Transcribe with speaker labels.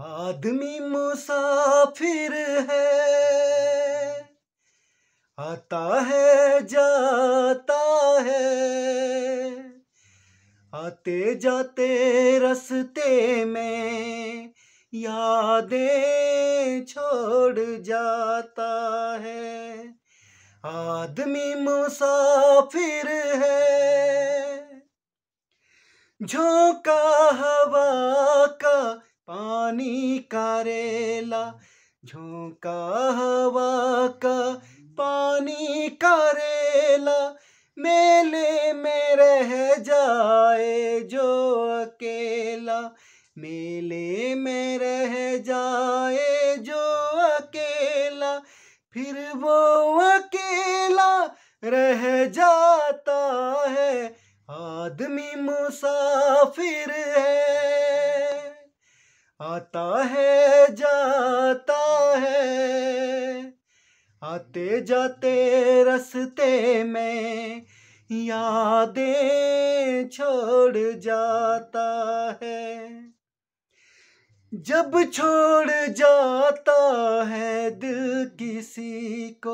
Speaker 1: आदमी मुसाफिर है आता है जाता है आते जाते रस्ते में यादें छोड़ जाता है आदमी मुसाफिर है झोंका पानी करेला झोंका हवा का पानी करेला मेले में रह जाए जो अकेला मेले में रह जाए जो अकेला फिर वो अकेला रह जाता है आदमी मुसाफिर है आता है जाता है आते जाते रस्ते में यादें छोड़ जाता है जब छोड़ जाता है दिल किसी को